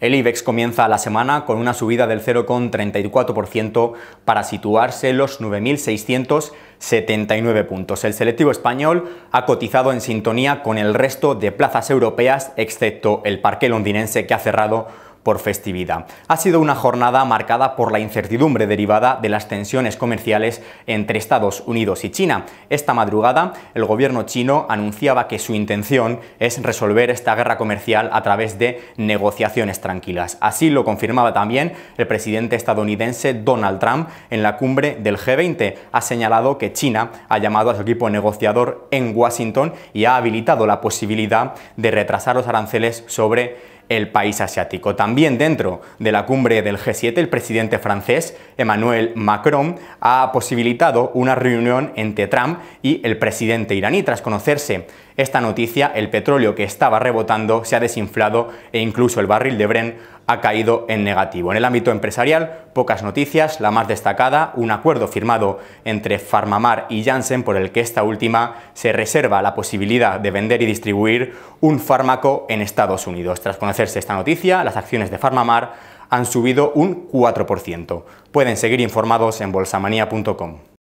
El IBEX comienza la semana con una subida del 0,34% para situarse en los 9.679 puntos. El selectivo español ha cotizado en sintonía con el resto de plazas europeas, excepto el parque londinense que ha cerrado festividad. Ha sido una jornada marcada por la incertidumbre derivada de las tensiones comerciales entre Estados Unidos y China. Esta madrugada, el gobierno chino anunciaba que su intención es resolver esta guerra comercial a través de negociaciones tranquilas. Así lo confirmaba también el presidente estadounidense Donald Trump en la cumbre del G20. Ha señalado que China ha llamado a su equipo negociador en Washington y ha habilitado la posibilidad de retrasar los aranceles sobre el país asiático. También dentro de la cumbre del G7, el presidente francés Emmanuel Macron ha posibilitado una reunión entre Trump y el presidente iraní. Tras conocerse esta noticia, el petróleo que estaba rebotando se ha desinflado e incluso el barril de Bren ha caído en negativo. En el ámbito empresarial, pocas noticias, la más destacada, un acuerdo firmado entre Farmamar y Janssen por el que esta última se reserva la posibilidad de vender y distribuir un fármaco en Estados Unidos. Tras conocerse esta noticia, las acciones de Farmamar han subido un 4%. Pueden seguir informados en bolsamanía.com.